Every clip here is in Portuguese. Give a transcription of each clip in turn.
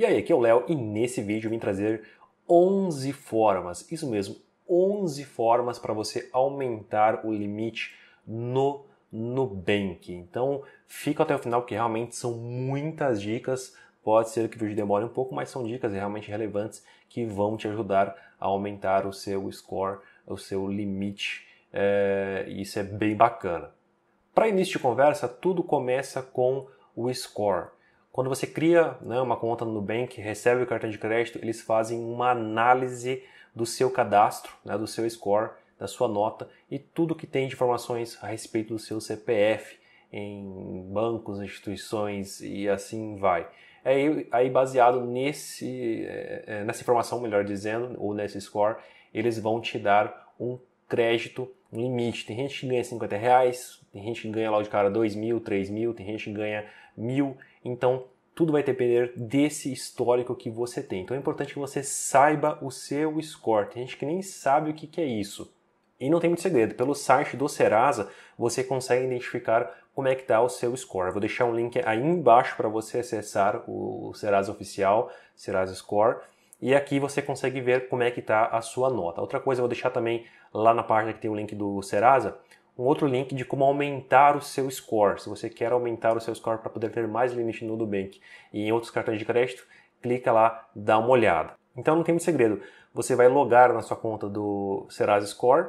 E aí, aqui é o Léo e nesse vídeo eu vim trazer 11 formas, isso mesmo, 11 formas para você aumentar o limite no Nubank. Então, fica até o final porque realmente são muitas dicas. Pode ser que o vídeo demore um pouco, mas são dicas realmente relevantes que vão te ajudar a aumentar o seu score, o seu limite. É, isso é bem bacana. Para início de conversa, tudo começa com o score. Quando você cria né, uma conta no Nubank, recebe o cartão de crédito, eles fazem uma análise do seu cadastro, né, do seu score, da sua nota e tudo que tem de informações a respeito do seu CPF em bancos, instituições e assim vai. É aí baseado nesse, é, é, nessa informação, melhor dizendo, ou nesse score, eles vão te dar um crédito um limite. Tem gente que ganha 50 reais, tem gente que ganha lá de cara 2 mil, 3 mil, tem gente que ganha mil. Então, tudo vai depender desse histórico que você tem. Então, é importante que você saiba o seu score. Tem gente que nem sabe o que, que é isso. E não tem muito segredo. Pelo site do Serasa, você consegue identificar como é que está o seu score. vou deixar um link aí embaixo para você acessar o Serasa Oficial, Serasa Score e aqui você consegue ver como é que está a sua nota. Outra coisa, eu vou deixar também lá na página que tem o link do Serasa, um outro link de como aumentar o seu score. Se você quer aumentar o seu score para poder ter mais limite no Nubank e em outros cartões de crédito, clica lá, dá uma olhada. Então não tem muito segredo. Você vai logar na sua conta do Serasa Score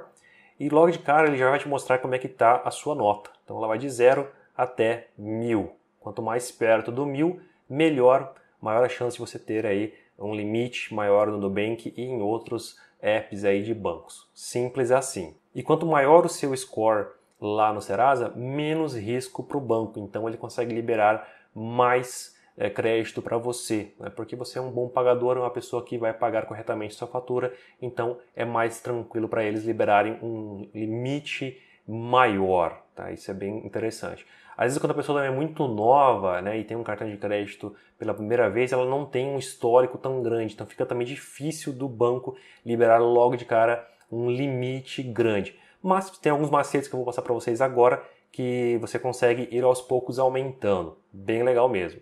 e logo de cara ele já vai te mostrar como é que está a sua nota. Então ela vai de 0 até 1000. Quanto mais perto do 1000, melhor, maior a chance de você ter aí é um limite maior no Nubank e em outros apps aí de bancos. Simples assim. E quanto maior o seu score lá no Serasa, menos risco para o banco. Então ele consegue liberar mais é, crédito para você, né? porque você é um bom pagador, é uma pessoa que vai pagar corretamente sua fatura, então é mais tranquilo para eles liberarem um limite maior. Tá? Isso é bem interessante. Às vezes, quando a pessoa é muito nova né, e tem um cartão de crédito pela primeira vez, ela não tem um histórico tão grande, então fica também difícil do banco liberar logo de cara um limite grande. Mas tem alguns macetes que eu vou passar para vocês agora que você consegue ir aos poucos aumentando. Bem legal mesmo.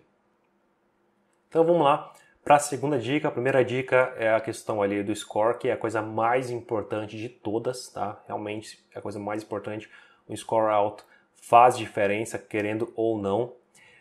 Então vamos lá para a segunda dica. A primeira dica é a questão ali do score, que é a coisa mais importante de todas, tá? Realmente é a coisa mais importante. Um score alto faz diferença, querendo ou não.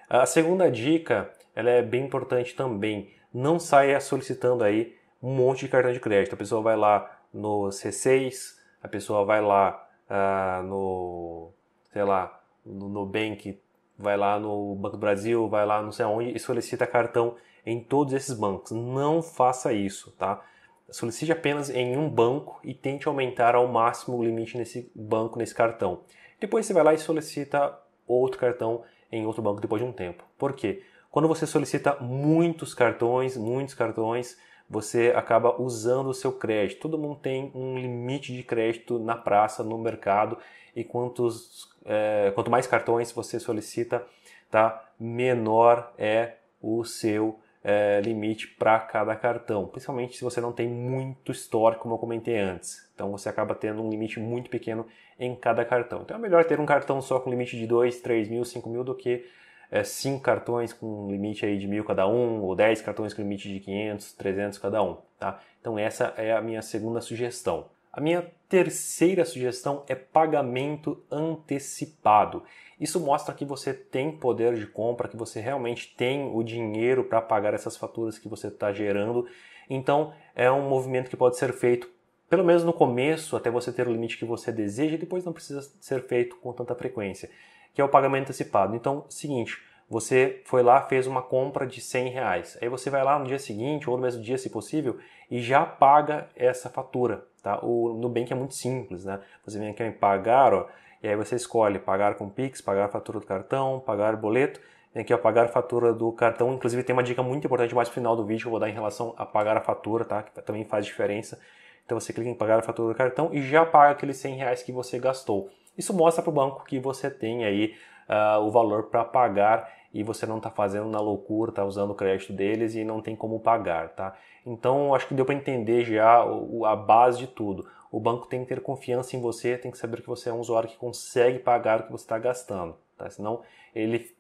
A segunda dica, ela é bem importante também. Não saia solicitando aí um monte de cartão de crédito. A pessoa vai lá no C6, a pessoa vai lá ah, no, sei lá, no Nubank, vai lá no Banco do Brasil, vai lá não sei aonde e solicita cartão em todos esses bancos. Não faça isso, tá? Solicite apenas em um banco e tente aumentar ao máximo o limite nesse banco, nesse cartão. Depois você vai lá e solicita outro cartão em outro banco depois de um tempo. Por quê? Quando você solicita muitos cartões, muitos cartões, você acaba usando o seu crédito. Todo mundo tem um limite de crédito na praça, no mercado, e quantos, é, quanto mais cartões você solicita, tá? menor é o seu é, limite para cada cartão, principalmente se você não tem muito store, como eu comentei antes. Então você acaba tendo um limite muito pequeno em cada cartão. Então é melhor ter um cartão só com limite de 2, 3 mil, 5 mil do que é, 5 cartões com limite aí de mil cada um, ou 10 cartões com limite de 500, 300 cada um. Tá? Então essa é a minha segunda sugestão. A minha terceira sugestão é pagamento antecipado. Isso mostra que você tem poder de compra, que você realmente tem o dinheiro para pagar essas faturas que você está gerando. Então, é um movimento que pode ser feito pelo menos no começo, até você ter o limite que você deseja, e depois não precisa ser feito com tanta frequência, que é o pagamento antecipado. Então, seguinte, você foi lá, fez uma compra de 100 reais. Aí você vai lá no dia seguinte ou no mesmo dia, se possível, e já paga essa fatura. Tá? O Nubank é muito simples, né? Você vem aqui em pagar, ó, e aí você escolhe pagar com Pix, pagar a fatura do cartão, pagar boleto. Vem aqui, ó, pagar a fatura do cartão. Inclusive tem uma dica muito importante mais no final do vídeo que eu vou dar em relação a pagar a fatura, tá? Que também faz diferença. Então você clica em pagar a fatura do cartão e já paga aqueles 100 reais que você gastou. Isso mostra para o banco que você tem aí uh, o valor para pagar e você não está fazendo na loucura, está usando o crédito deles e não tem como pagar, tá? Então acho que deu para entender já a base de tudo. O banco tem que ter confiança em você, tem que saber que você é um usuário que consegue pagar o que você está gastando, tá? Senão ele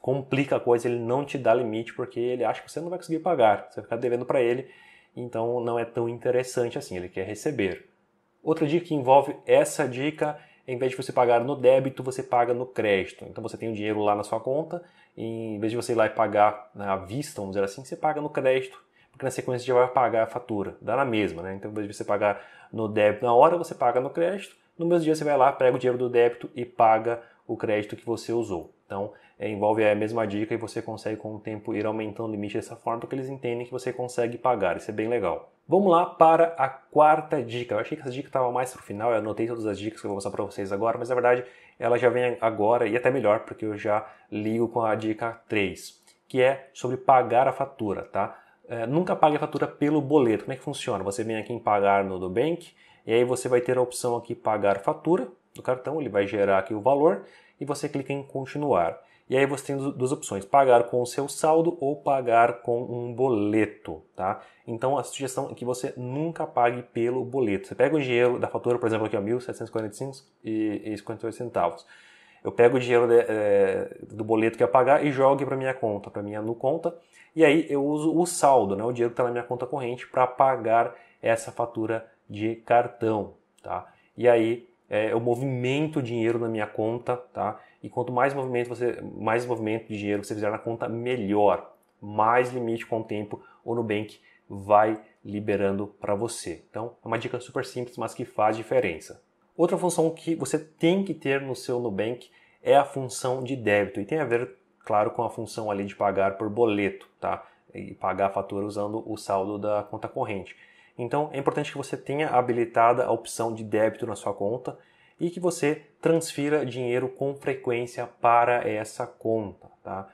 complica a coisa, ele não te dá limite porque ele acha que você não vai conseguir pagar, você vai ficar devendo para ele, então não é tão interessante assim, ele quer receber. Outra dica que envolve essa dica em vez de você pagar no débito, você paga no crédito. Então você tem o dinheiro lá na sua conta, e em vez de você ir lá e pagar né, à vista, vamos dizer assim, você paga no crédito, porque na sequência você já vai pagar a fatura. Dá na mesma, né? Então em vez de você pagar no débito na hora, você paga no crédito. No mesmo dia você vai lá, pega o dinheiro do débito e paga o crédito que você usou. Então é, envolve a mesma dica e você consegue com o tempo ir aumentando o limite dessa forma, porque eles entendem que você consegue pagar, isso é bem legal. Vamos lá para a quarta dica. Eu achei que essa dica estava mais para o final, eu anotei todas as dicas que eu vou mostrar para vocês agora, mas na verdade ela já vem agora e até melhor, porque eu já ligo com a dica 3, que é sobre pagar a fatura, tá? É, nunca pague a fatura pelo boleto. Como é que funciona? Você vem aqui em pagar no Nubank, e aí você vai ter a opção aqui pagar fatura do cartão, ele vai gerar aqui o valor, e você clica em continuar. E aí você tem duas opções: pagar com o seu saldo ou pagar com um boleto, tá? Então a sugestão é que você nunca pague pelo boleto. Você pega o dinheiro da fatura, por exemplo, aqui é 1.745,58 centavos. Eu pego o dinheiro de, é, do boleto que eu pagar e jogo para minha conta, para minha no conta, e aí eu uso o saldo, né, o dinheiro que está na minha conta corrente para pagar essa fatura de cartão, tá? E aí é, eu movimento o dinheiro na minha conta, tá? E quanto mais movimento você, mais movimento de dinheiro você fizer na conta, melhor. Mais limite com o tempo o Nubank vai liberando para você. Então, é uma dica super simples, mas que faz diferença. Outra função que você tem que ter no seu Nubank é a função de débito e tem a ver, claro, com a função ali de pagar por boleto, tá? E pagar a fatura usando o saldo da conta corrente. Então, é importante que você tenha habilitada a opção de débito na sua conta e que você transfira dinheiro com frequência para essa conta, tá?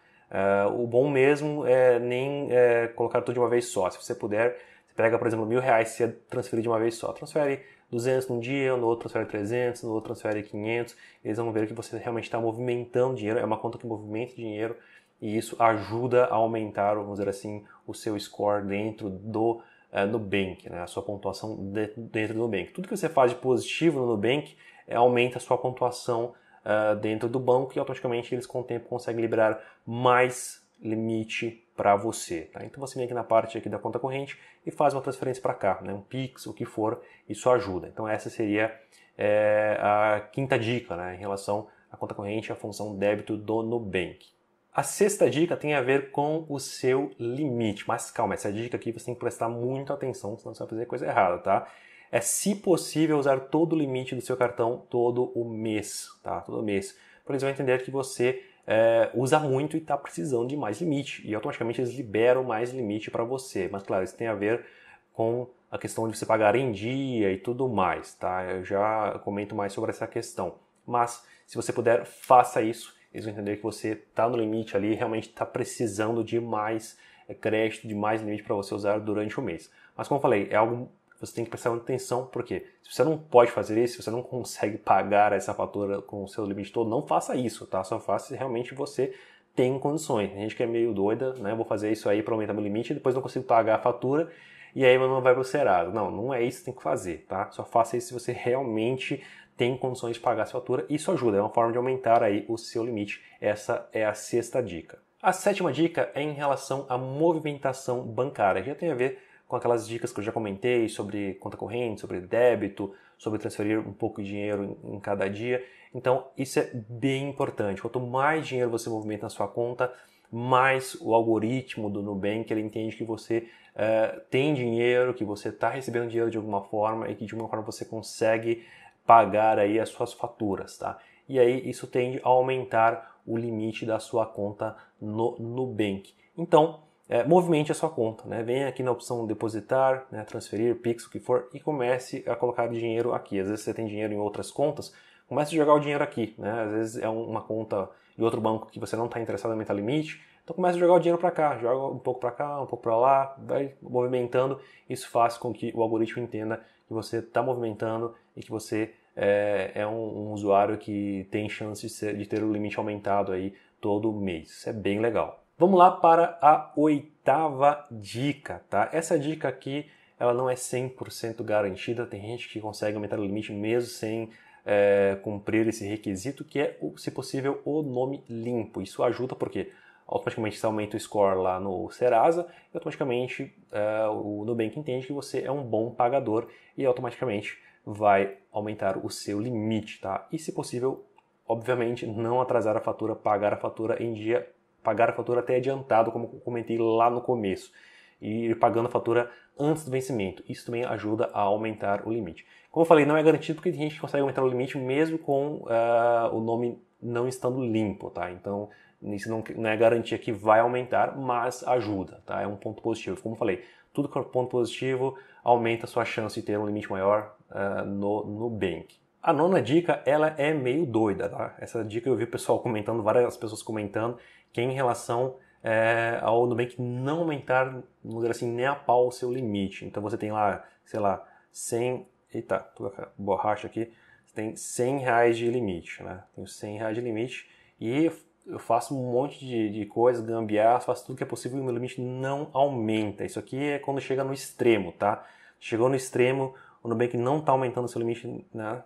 Uh, o bom mesmo é nem eh, colocar tudo de uma vez só. Se você puder, você pega, por exemplo, mil reais e transfere de uma vez só. Transfere 200 num dia, no outro transfere 300, no outro transfere 500. Eles vão ver que você realmente está movimentando dinheiro. É uma conta que movimenta dinheiro e isso ajuda a aumentar, vamos dizer assim, o seu score dentro do uh, Nubank, né? a sua pontuação dentro do Nubank. Tudo que você faz de positivo no Nubank é, aumenta a sua pontuação uh, dentro do banco e automaticamente eles com o tempo conseguem liberar mais limite para você. Tá? Então você vem aqui na parte aqui da conta corrente e faz uma transferência para cá, né? um Pix, o que for, isso ajuda. Então essa seria é, a quinta dica né? em relação à conta corrente e à função débito do Nubank. A sexta dica tem a ver com o seu limite, mas calma, essa dica aqui você tem que prestar muita atenção, senão você vai fazer coisa errada, tá? é, se possível, usar todo o limite do seu cartão todo o mês, tá? Todo mês. Porque eles vão entender que você é, usa muito e está precisando de mais limite. E automaticamente eles liberam mais limite para você. Mas claro, isso tem a ver com a questão de você pagar em dia e tudo mais, tá? Eu já comento mais sobre essa questão. Mas se você puder, faça isso. Eles vão entender que você está no limite ali, realmente está precisando de mais é, crédito, de mais limite para você usar durante o mês. Mas como eu falei, é algo você tem que prestar atenção, porque se você não pode fazer isso, se você não consegue pagar essa fatura com o seu limite todo, não faça isso, tá? Só faça se realmente você tem condições. Tem gente que é meio doida, né? Vou fazer isso aí para aumentar meu limite, e depois não consigo pagar a fatura e aí não vai pro Serasa. Não, não é isso que tem que fazer, tá? Só faça isso se você realmente tem condições de pagar essa fatura. Isso ajuda, é uma forma de aumentar aí o seu limite. Essa é a sexta dica. A sétima dica é em relação à movimentação bancária. Já tem a ver com aquelas dicas que eu já comentei sobre conta corrente, sobre débito, sobre transferir um pouco de dinheiro em cada dia. Então, isso é bem importante. Quanto mais dinheiro você movimenta na sua conta, mais o algoritmo do Nubank ele entende que você eh, tem dinheiro, que você está recebendo dinheiro de alguma forma e que de alguma forma você consegue pagar aí as suas faturas, tá? E aí isso tende a aumentar o limite da sua conta no Nubank. Então, é, movimente a sua conta. Né? Venha aqui na opção depositar, né, transferir, Pix, o que for, e comece a colocar dinheiro aqui. Às vezes você tem dinheiro em outras contas, comece a jogar o dinheiro aqui. Né? Às vezes é uma conta de outro banco que você não está interessado em aumentar limite, então comece a jogar o dinheiro para cá, joga um pouco para cá, um pouco para lá, vai movimentando. Isso faz com que o algoritmo entenda que você está movimentando e que você é, é um, um, usuário que tem chance de, ser, de ter o limite aumentado aí todo mês. Isso é bem legal. Vamos lá para a oitava dica, tá? Essa dica aqui, ela não é 100% garantida, tem gente que consegue aumentar o limite mesmo sem é, cumprir esse requisito, que é, se possível, o nome limpo. Isso ajuda porque automaticamente você aumenta o score lá no Serasa e automaticamente é, o Nubank entende que você é um bom pagador e automaticamente vai aumentar o seu limite, tá? E se possível, obviamente, não atrasar a fatura, pagar a fatura em dia pagar a fatura até adiantado, como comentei lá no começo, e ir pagando a fatura antes do vencimento. Isso também ajuda a aumentar o limite. Como eu falei, não é garantido porque a gente consegue aumentar o limite mesmo com uh, o nome não estando limpo, tá? Então, isso não, não é garantia que vai aumentar, mas ajuda, tá? É um ponto positivo. Como eu falei, tudo que é ponto positivo aumenta a sua chance de ter um limite maior uh, no Nubank. A nona dica, ela é meio doida, tá? Essa dica eu vi o pessoal comentando, várias pessoas comentando, que é em relação é, ao Nubank não aumentar, vamos dizer assim, nem a pau o seu limite. Então você tem lá, sei lá, 100, eita, tô com a borracha aqui, você tem 100 reais de limite, né? Tenho 100 reais de limite e eu faço um monte de, de coisas, gambiarras, faço tudo que é possível e o meu limite não aumenta. Isso aqui é quando chega no extremo, tá? Chegou no extremo, o Nubank não está aumentando o seu limite, né?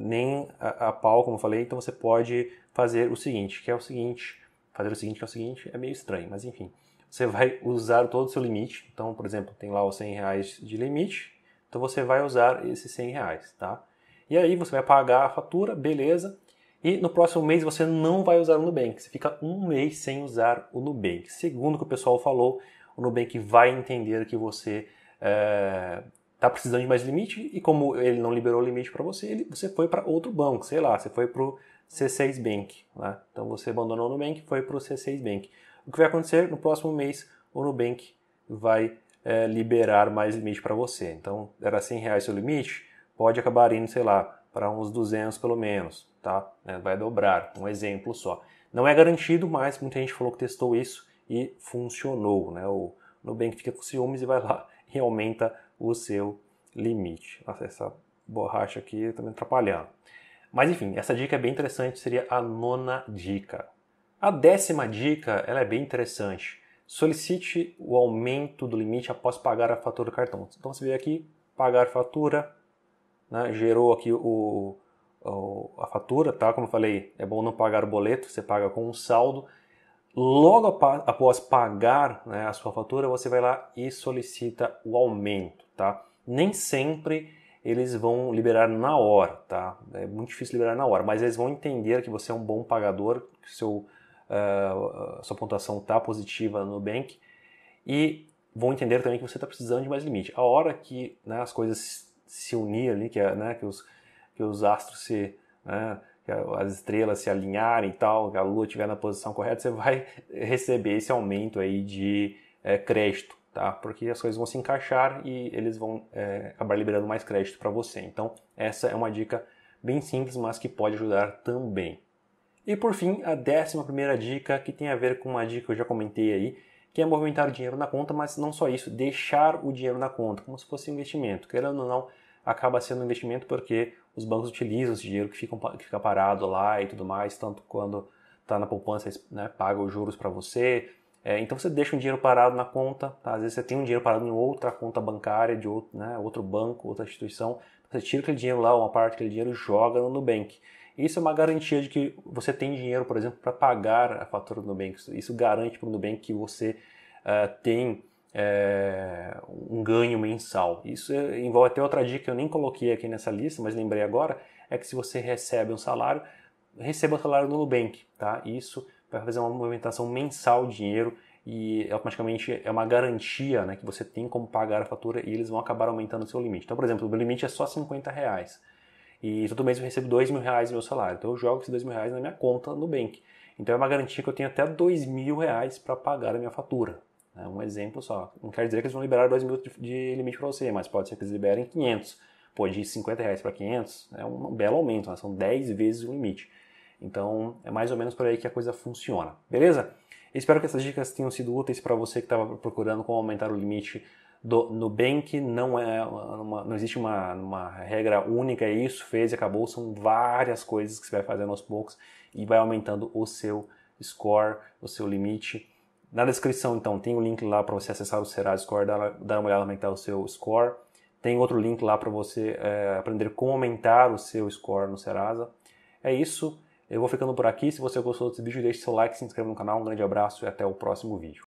nem a, a pau, como eu falei, então você pode fazer o seguinte, que é o seguinte, fazer o seguinte, que é o seguinte, é meio estranho, mas enfim. Você vai usar todo o seu limite. Então, por exemplo, tem lá os 100 reais de limite. Então, você vai usar esses 100 reais, tá? E aí, você vai pagar a fatura, beleza. E no próximo mês você não vai usar o Nubank. Você fica um mês sem usar o Nubank. Segundo o que o pessoal falou, o Nubank vai entender que você está eh, é, precisando de mais limite e como ele não liberou o limite para você, ele, você foi para outro banco, sei lá, você foi para o C6 Bank. Né? Então você abandonou o Nubank e foi para o C6 Bank. O que vai acontecer no próximo mês? O Nubank vai é, liberar mais limite para você. Então era 100 reais seu limite, pode acabar indo, sei lá, para uns 200 pelo menos, tá? É, vai dobrar, um exemplo só. Não é garantido, mas muita gente falou que testou isso e funcionou, né? O Nubank fica com ciúmes e vai lá e aumenta o seu limite. Nossa, essa borracha aqui também tá me atrapalhando. Mas enfim, essa dica é bem interessante, seria a nona dica. A décima dica, ela é bem interessante. Solicite o aumento do limite após pagar a fatura do cartão. Então você vê aqui, pagar fatura, né? gerou aqui o, o, a fatura, tá? Como eu falei, é bom não pagar o boleto, você paga com um saldo. Logo após pagar né, a sua fatura, você vai lá e solicita o aumento, tá? Nem sempre eles vão liberar na hora, tá? É muito difícil liberar na hora, mas eles vão entender que você é um bom pagador, que seu, uh, sua pontuação está positiva no Nubank e vão entender também que você está precisando de mais limite. A hora que né, as coisas se unirem ali, que, é, né, que, os, que os astros se... Né, as estrelas se alinharem e tal, que a Lua estiver na posição correta, você vai receber esse aumento aí de é, crédito tá? Porque as coisas vão se encaixar e eles vão é, acabar liberando mais crédito para você. Então, essa é uma dica bem simples, mas que pode ajudar também. E por fim, a décima primeira dica, que tem a ver com uma dica que eu já comentei aí, que é movimentar o dinheiro na conta, mas não só isso, deixar o dinheiro na conta, como se fosse um investimento. Querendo ou não, acaba sendo um investimento porque os bancos utilizam esse dinheiro que fica, que fica parado lá e tudo mais, tanto quando está na poupança, né, paga né, os juros para você, é, então você deixa um dinheiro parado na conta, tá? às vezes você tem um dinheiro parado em outra conta bancária, de outro, né, outro banco, outra instituição. Você tira aquele dinheiro lá, uma parte daquele dinheiro joga no Nubank. Isso é uma garantia de que você tem dinheiro, por exemplo, para pagar a fatura do Nubank. Isso garante para o Nubank que você uh, tem é, um ganho mensal. Isso é, envolve até outra dica que eu nem coloquei aqui nessa lista, mas lembrei agora, é que se você recebe um salário, receba o salário no Nubank, tá? Isso vai fazer uma movimentação mensal de dinheiro e automaticamente é uma garantia né, que você tem como pagar a fatura e eles vão acabar aumentando o seu limite. Então, por exemplo, o meu limite é só 50 reais e todo mês eu recebo 2 mil reais do meu salário. Então, eu jogo esses 2 mil reais na minha conta no Nubank. Então, é uma garantia que eu tenho até 2 mil reais para pagar a minha fatura. É um exemplo só. Não quer dizer que eles vão liberar 2 mil de limite para você, mas pode ser que eles liberem 500. Pô, de 50 reais para 500 é um belo aumento, né? são 10 vezes o limite. Então é mais ou menos por aí que a coisa funciona, beleza? Espero que essas dicas tenham sido úteis para você que estava procurando como aumentar o limite do Nubank. Não, é uma, não existe uma, uma regra única, é isso, fez e acabou. São várias coisas que você vai fazendo aos poucos e vai aumentando o seu score, o seu limite. Na descrição, então, tem o um link lá para você acessar o Serasa Score, dar, dar uma olhada como aumentar o seu score. Tem outro link lá para você é, aprender como aumentar o seu score no Serasa. É isso. Eu vou ficando por aqui. Se você gostou desse vídeo, deixe seu like, se inscreva no canal. Um grande abraço e até o próximo vídeo.